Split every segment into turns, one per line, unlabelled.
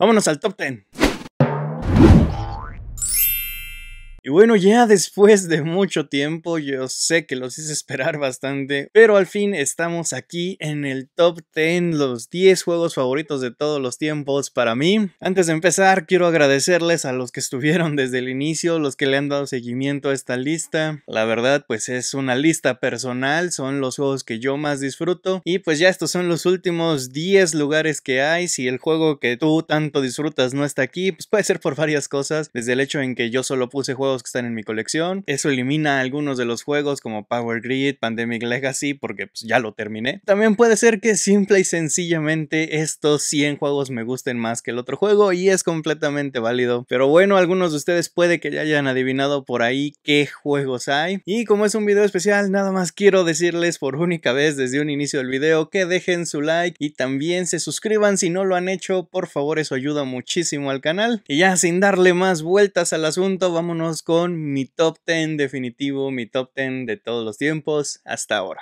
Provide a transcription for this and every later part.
Vámonos al top 10. Y bueno, ya después de mucho tiempo, yo sé que los hice esperar bastante, pero al fin estamos aquí en el top 10, los 10 juegos favoritos de todos los tiempos para mí. Antes de empezar, quiero agradecerles a los que estuvieron desde el inicio, los que le han dado seguimiento a esta lista. La verdad, pues es una lista personal, son los juegos que yo más disfruto. Y pues ya estos son los últimos 10 lugares que hay. Si el juego que tú tanto disfrutas no está aquí, pues puede ser por varias cosas, desde el hecho en que yo solo puse juegos que están en mi colección. Eso elimina algunos de los juegos como Power Grid, Pandemic Legacy, porque pues, ya lo terminé. También puede ser que simple y sencillamente estos 100 juegos me gusten más que el otro juego y es completamente válido. Pero bueno, algunos de ustedes puede que ya hayan adivinado por ahí qué juegos hay. Y como es un video especial, nada más quiero decirles por única vez desde un inicio del video que dejen su like y también se suscriban si no lo han hecho, por favor, eso ayuda muchísimo al canal. Y ya sin darle más vueltas al asunto, vámonos con mi top 10 definitivo, mi top 10 de todos los tiempos hasta ahora.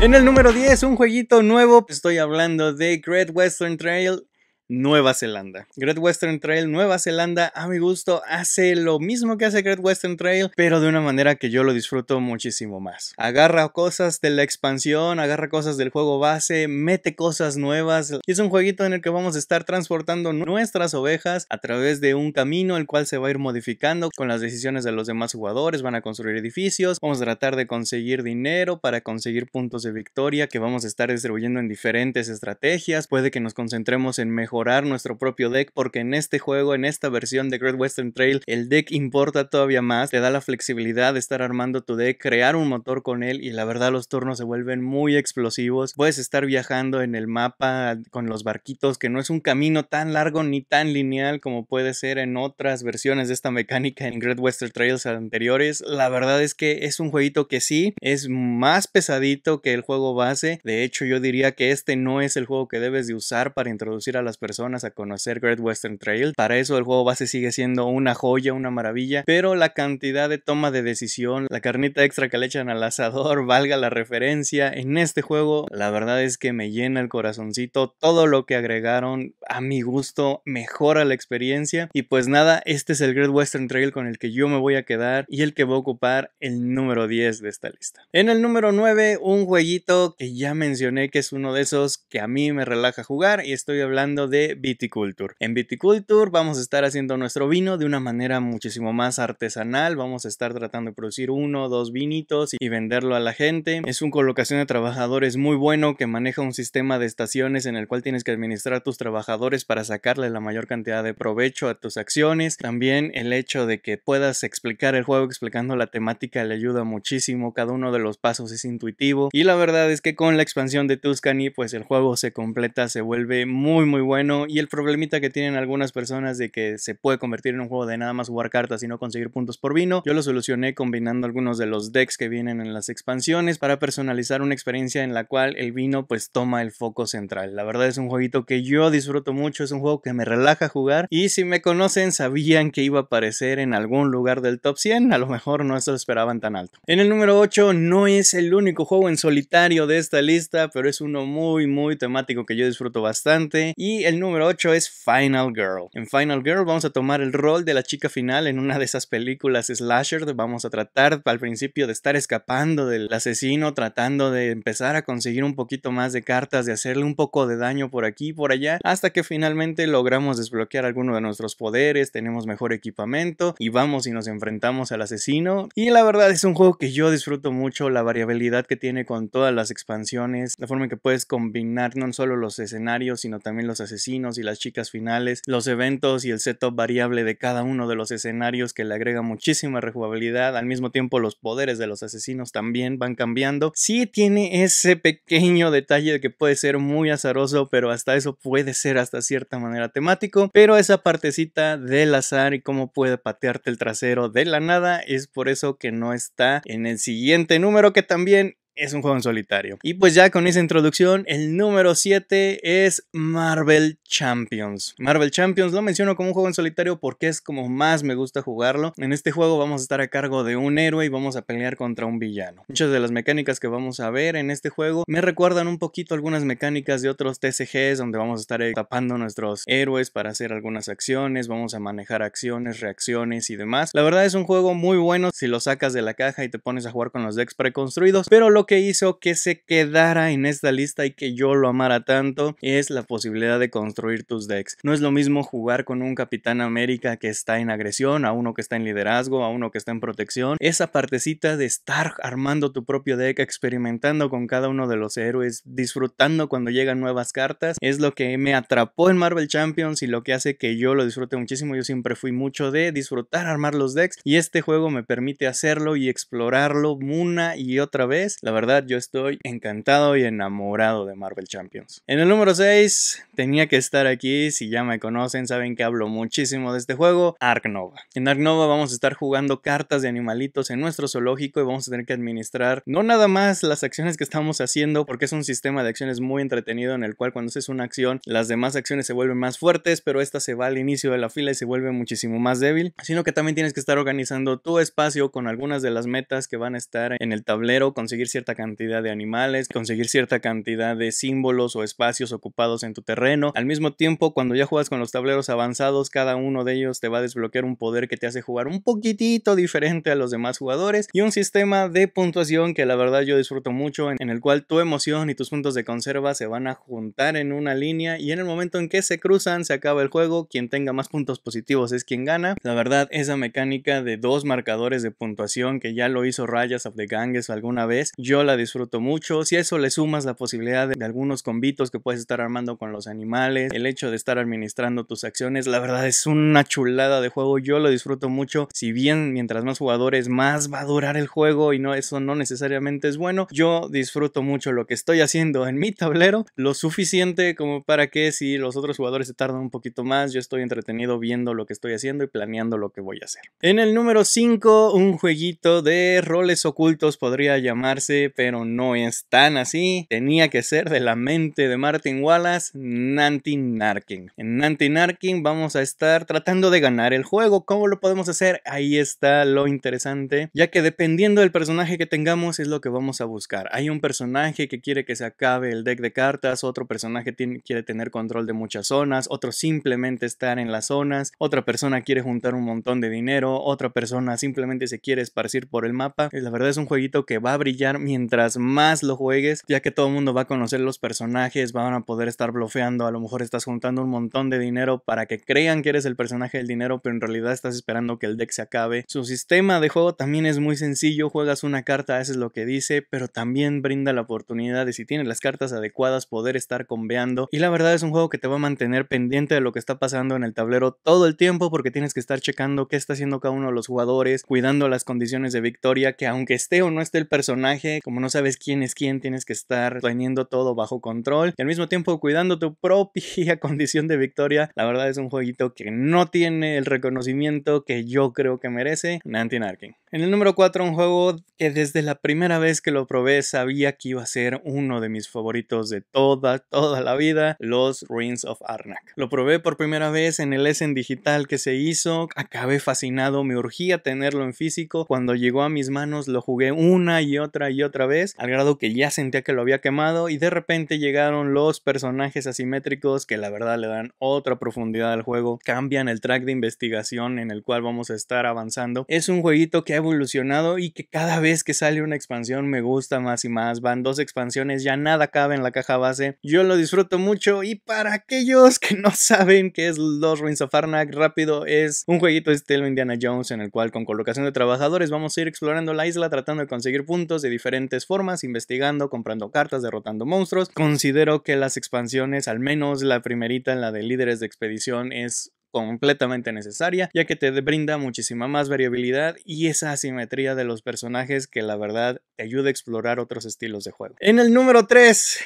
En el número 10, un jueguito nuevo, estoy hablando de Great Western Trail Nueva Zelanda. Great Western Trail Nueva Zelanda, a mi gusto, hace lo mismo que hace Great Western Trail, pero de una manera que yo lo disfruto muchísimo más. Agarra cosas de la expansión, agarra cosas del juego base, mete cosas nuevas. Y es un jueguito en el que vamos a estar transportando nuestras ovejas a través de un camino, el cual se va a ir modificando con las decisiones de los demás jugadores. Van a construir edificios, vamos a tratar de conseguir dinero para conseguir puntos de victoria que vamos a estar distribuyendo en diferentes estrategias. Puede que nos concentremos en mejorar nuestro propio deck porque en este juego, en esta versión de Great Western Trail, el deck importa todavía más, te da la flexibilidad de estar armando tu deck, crear un motor con él y la verdad los turnos se vuelven muy explosivos, puedes estar viajando en el mapa con los barquitos, que no es un camino tan largo ni tan lineal como puede ser en otras versiones de esta mecánica en Great Western Trails anteriores, la verdad es que es un jueguito que sí, es más pesadito que el juego base, de hecho yo diría que este no es el juego que debes de usar para introducir a las personas personas a conocer Great Western Trail. Para eso el juego base sigue siendo una joya, una maravilla, pero la cantidad de toma de decisión, la carnita extra que le echan al asador, valga la referencia, en este juego la verdad es que me llena el corazoncito todo lo que agregaron a mi gusto, mejora la experiencia y pues nada, este es el Great Western Trail con el que yo me voy a quedar y el que va a ocupar el número 10 de esta lista. En el número 9, un jueguito que ya mencioné que es uno de esos que a mí me relaja jugar y estoy hablando de Viticulture. En Viticulture vamos a estar haciendo nuestro vino de una manera muchísimo más artesanal, vamos a estar tratando de producir uno o dos vinitos y venderlo a la gente. Es un colocación de trabajadores muy bueno que maneja un sistema de estaciones en el cual tienes que administrar tus trabajadores para sacarle la mayor cantidad de provecho a tus acciones. También el hecho de que puedas explicar el juego explicando la temática le ayuda muchísimo, cada uno de los pasos es intuitivo y la verdad es que con la expansión de Tuscany pues el juego se completa, se vuelve muy muy bueno y el problemita que tienen algunas personas de que se puede convertir en un juego de nada más jugar cartas y no conseguir puntos por vino, yo lo solucioné combinando algunos de los decks que vienen en las expansiones para personalizar una experiencia en la cual el vino pues toma el foco central. La verdad es un jueguito que yo disfruto mucho, es un juego que me relaja jugar y si me conocen sabían que iba a aparecer en algún lugar del top 100, a lo mejor no se lo esperaban tan alto. En el número 8 no es el único juego en solitario de esta lista, pero es uno muy muy temático que yo disfruto bastante y el número 8 es Final Girl. En Final Girl vamos a tomar el rol de la chica final en una de esas películas slasher. Vamos a tratar al principio de estar escapando del asesino, tratando de empezar a conseguir un poquito más de cartas, de hacerle un poco de daño por aquí y por allá, hasta que finalmente logramos desbloquear alguno de nuestros poderes, tenemos mejor equipamiento y vamos y nos enfrentamos al asesino. Y la verdad es un juego que yo disfruto mucho, la variabilidad que tiene con todas las expansiones, la forma en que puedes combinar no solo los escenarios, sino también los asesinos y las chicas finales, los eventos y el setup variable de cada uno de los escenarios que le agrega muchísima rejugabilidad, al mismo tiempo los poderes de los asesinos también van cambiando. Sí tiene ese pequeño detalle de que puede ser muy azaroso, pero hasta eso puede ser hasta cierta manera temático, pero esa partecita del azar y cómo puede patearte el trasero de la nada es por eso que no está en el siguiente número que también es un juego en solitario. Y pues ya con esa introducción, el número 7 es Marvel Champions. Marvel Champions lo menciono como un juego en solitario porque es como más me gusta jugarlo. En este juego vamos a estar a cargo de un héroe y vamos a pelear contra un villano. Muchas de las mecánicas que vamos a ver en este juego me recuerdan un poquito algunas mecánicas de otros TCGs donde vamos a estar eh, tapando nuestros héroes para hacer algunas acciones, vamos a manejar acciones, reacciones y demás. La verdad es un juego muy bueno si lo sacas de la caja y te pones a jugar con los decks preconstruidos, pero lo que hizo que se quedara en esta lista y que yo lo amara tanto es la posibilidad de construir tus decks. No es lo mismo jugar con un Capitán América que está en agresión, a uno que está en liderazgo, a uno que está en protección. Esa partecita de estar armando tu propio deck, experimentando con cada uno de los héroes, disfrutando cuando llegan nuevas cartas, es lo que me atrapó en Marvel Champions y lo que hace que yo lo disfrute muchísimo. Yo siempre fui mucho de disfrutar armar los decks y este juego me permite hacerlo y explorarlo una y otra vez. La verdad yo estoy encantado y enamorado de Marvel Champions. En el número 6 tenía que estar aquí, si ya me conocen saben que hablo muchísimo de este juego, Ark Nova. En Ark Nova vamos a estar jugando cartas de animalitos en nuestro zoológico y vamos a tener que administrar no nada más las acciones que estamos haciendo porque es un sistema de acciones muy entretenido en el cual cuando haces una acción las demás acciones se vuelven más fuertes pero esta se va al inicio de la fila y se vuelve muchísimo más débil, sino que también tienes que estar organizando tu espacio con algunas de las metas que van a estar en el tablero, conseguir cierta cantidad de animales, conseguir cierta cantidad de símbolos o espacios ocupados en tu terreno. Al mismo tiempo, cuando ya juegas con los tableros avanzados, cada uno de ellos te va a desbloquear un poder que te hace jugar un poquitito diferente a los demás jugadores y un sistema de puntuación que la verdad yo disfruto mucho, en el cual tu emoción y tus puntos de conserva se van a juntar en una línea y en el momento en que se cruzan se acaba el juego, quien tenga más puntos positivos es quien gana. La verdad, esa mecánica de dos marcadores de puntuación que ya lo hizo Rayas of the Ganges alguna vez, yo la disfruto mucho. Si a eso le sumas la posibilidad de algunos convitos que puedes estar armando con los animales, el hecho de estar administrando tus acciones, la verdad es una chulada de juego. Yo lo disfruto mucho. Si bien mientras más jugadores, más va a durar el juego y no eso no necesariamente es bueno. Yo disfruto mucho lo que estoy haciendo en mi tablero, lo suficiente como para que si los otros jugadores se tardan un poquito más, yo estoy entretenido viendo lo que estoy haciendo y planeando lo que voy a hacer. En el número 5, un jueguito de roles ocultos podría llamarse pero no es tan así. Tenía que ser de la mente de Martin Wallace, Nanti Narkin. En Nanti Narkin vamos a estar tratando de ganar el juego. ¿Cómo lo podemos hacer? Ahí está lo interesante, ya que dependiendo del personaje que tengamos es lo que vamos a buscar. Hay un personaje que quiere que se acabe el deck de cartas, otro personaje quiere tener control de muchas zonas, otro simplemente estar en las zonas, otra persona quiere juntar un montón de dinero, otra persona simplemente se quiere esparcir por el mapa. La verdad es un jueguito que va a brillar mientras más lo juegues, ya que todo el mundo va a conocer los personajes, van a poder estar bloqueando. a lo mejor estás juntando un montón de dinero para que crean que eres el personaje del dinero, pero en realidad estás esperando que el deck se acabe. Su sistema de juego también es muy sencillo, juegas una carta, haces lo que dice, pero también brinda la oportunidad de si tienes las cartas adecuadas poder estar conveando... y la verdad es un juego que te va a mantener pendiente de lo que está pasando en el tablero todo el tiempo porque tienes que estar checando qué está haciendo cada uno de los jugadores, cuidando las condiciones de victoria, que aunque esté o no esté el personaje, como no sabes quién es quién, tienes que estar teniendo todo bajo control y al mismo tiempo cuidando tu propia condición de victoria. La verdad es un jueguito que no tiene el reconocimiento que yo creo que merece Nantin Arkin. En el número 4, un juego que desde la primera vez que lo probé sabía que iba a ser uno de mis favoritos de toda, toda la vida, los Ruins of Arnak. Lo probé por primera vez en el Essen digital que se hizo, acabé fascinado, me urgía tenerlo en físico, cuando llegó a mis manos lo jugué una y otra y otra otra vez, al grado que ya sentía que lo había quemado y de repente llegaron los personajes asimétricos que la verdad le dan otra profundidad al juego, cambian el track de investigación en el cual vamos a estar avanzando. Es un jueguito que ha evolucionado y que cada vez que sale una expansión me gusta más y más, van dos expansiones, ya nada cabe en la caja base, yo lo disfruto mucho y para aquellos que no saben qué es Los Ruins of Arnak, rápido es un jueguito estilo Indiana Jones en el cual con colocación de trabajadores vamos a ir explorando la isla tratando de conseguir puntos de diferentes formas, investigando, comprando cartas, derrotando monstruos. Considero que las expansiones, al menos la primerita, la de líderes de expedición, es completamente necesaria, ya que te brinda muchísima más variabilidad y esa asimetría de los personajes que la verdad ayuda a explorar otros estilos de juego. En el número 3,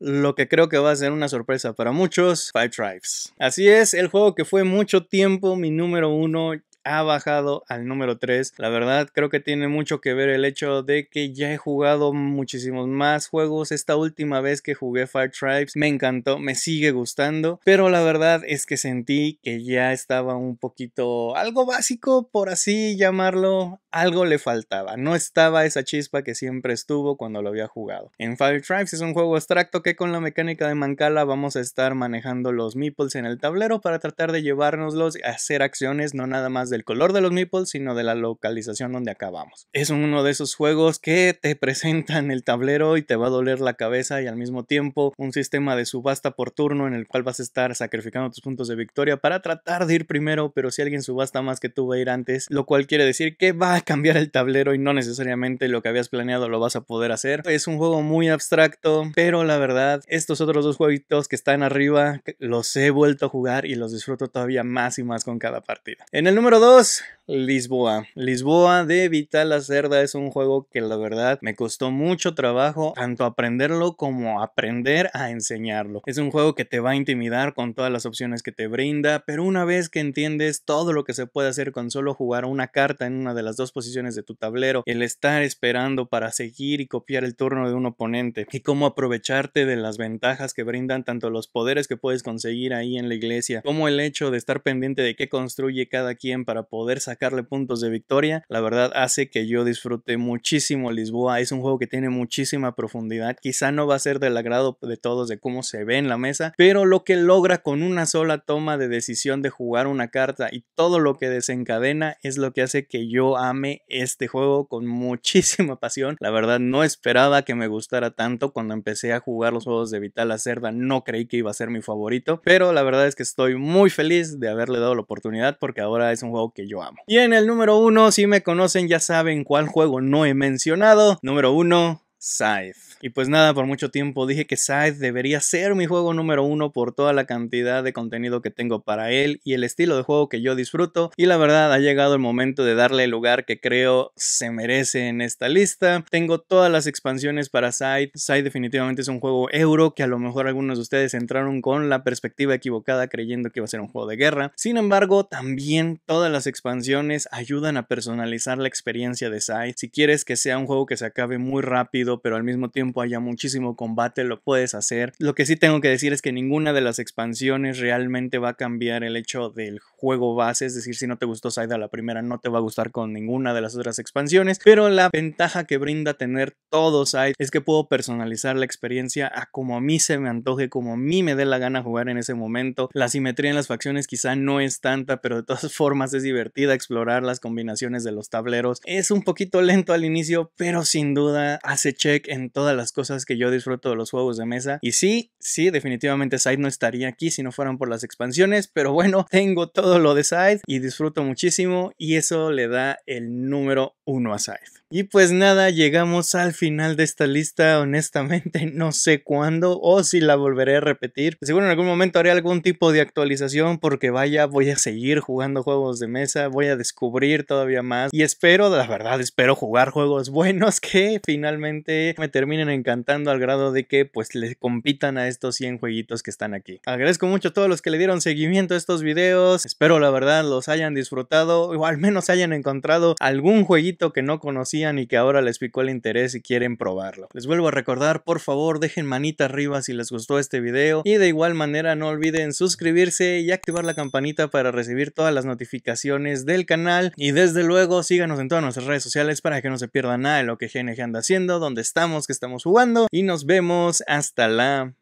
lo que creo que va a ser una sorpresa para muchos, Five Tribes. Así es, el juego que fue mucho tiempo mi número uno ha bajado al número 3. La verdad creo que tiene mucho que ver el hecho de que ya he jugado muchísimos más juegos. Esta última vez que jugué Fire Tribes me encantó, me sigue gustando, pero la verdad es que sentí que ya estaba un poquito algo básico, por así llamarlo, algo le faltaba. No estaba esa chispa que siempre estuvo cuando lo había jugado. En Fire Tribes es un juego abstracto que con la mecánica de Mancala vamos a estar manejando los meeples en el tablero para tratar de llevárnoslos a hacer acciones no nada más de color de los meeples, sino de la localización donde acabamos. Es uno de esos juegos que te presentan el tablero y te va a doler la cabeza y al mismo tiempo un sistema de subasta por turno en el cual vas a estar sacrificando tus puntos de victoria para tratar de ir primero, pero si alguien subasta más que tú va a ir antes, lo cual quiere decir que va a cambiar el tablero y no necesariamente lo que habías planeado lo vas a poder hacer. Es un juego muy abstracto, pero la verdad, estos otros dos jueguitos que están arriba los he vuelto a jugar y los disfruto todavía más y más con cada partida. En el número 2. Lisboa. Lisboa de Vital Cerda es un juego que la verdad me costó mucho trabajo tanto aprenderlo como aprender a enseñarlo. Es un juego que te va a intimidar con todas las opciones que te brinda, pero una vez que entiendes todo lo que se puede hacer con solo jugar una carta en una de las dos posiciones de tu tablero, el estar esperando para seguir y copiar el turno de un oponente y cómo aprovecharte de las ventajas que brindan tanto los poderes que puedes conseguir ahí en la iglesia, como el hecho de estar pendiente de qué construye cada quien para poder sacarle puntos de victoria, la verdad hace que yo disfrute muchísimo Lisboa. Es un juego que tiene muchísima profundidad. Quizá no va a ser del agrado de todos de cómo se ve en la mesa, pero lo que logra con una sola toma de decisión de jugar una carta y todo lo que desencadena es lo que hace que yo ame este juego con muchísima pasión. La verdad no esperaba que me gustara tanto cuando empecé a jugar los juegos de Vital Cerda. No creí que iba a ser mi favorito, pero la verdad es que estoy muy feliz de haberle dado la oportunidad porque ahora es un que yo amo. Y en el número uno, si me conocen ya saben cuál juego no he mencionado. Número uno, Scythe. Y pues nada, por mucho tiempo dije que Scythe debería ser mi juego número uno por toda la cantidad de contenido que tengo para él y el estilo de juego que yo disfruto. Y la verdad, ha llegado el momento de darle el lugar que creo se merece en esta lista. Tengo todas las expansiones para Scythe. Scythe definitivamente es un juego euro que a lo mejor algunos de ustedes entraron con la perspectiva equivocada creyendo que iba a ser un juego de guerra. Sin embargo, también todas las expansiones ayudan a personalizar la experiencia de Scythe. Si quieres que sea un juego que se acabe muy rápido, pero al mismo tiempo hay haya muchísimo combate, lo puedes hacer. Lo que sí tengo que decir es que ninguna de las expansiones realmente va a cambiar el hecho del juego base, es decir, si no te gustó a la primera no te va a gustar con ninguna de las otras expansiones, pero la ventaja que brinda tener todo Saida es que puedo personalizar la experiencia a como a mí se me antoje, como a mí me dé la gana jugar en ese momento. La simetría en las facciones quizá no es tanta, pero de todas formas es divertida explorar las combinaciones de los tableros. Es un poquito lento al inicio, pero sin duda hace check en todas las cosas que yo disfruto de los juegos de mesa. Y sí, sí, definitivamente Side no estaría aquí si no fueran por las expansiones, pero bueno, tengo todo lo de Side y disfruto muchísimo y eso le da el número uno a Side. Y pues nada, llegamos al final de esta lista. Honestamente, no sé cuándo o si la volveré a repetir. Pues, seguro en algún momento haré algún tipo de actualización porque vaya, voy a seguir jugando juegos de mesa, voy a descubrir todavía más y espero, la verdad, espero jugar juegos buenos que finalmente me terminen encantando al grado de que pues le compitan a estos 100 jueguitos que están aquí. Agradezco mucho a todos los que le dieron seguimiento a estos videos. Espero la verdad los hayan disfrutado o al menos hayan encontrado algún jueguito que no conocí y que ahora les picó el interés y quieren probarlo. Les vuelvo a recordar, por favor, dejen manita arriba si les gustó este video y de igual manera no olviden suscribirse y activar la campanita para recibir todas las notificaciones del canal y desde luego síganos en todas nuestras redes sociales para que no se pierda nada de lo que GNG anda haciendo, Donde estamos, qué estamos jugando y nos vemos hasta la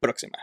próxima.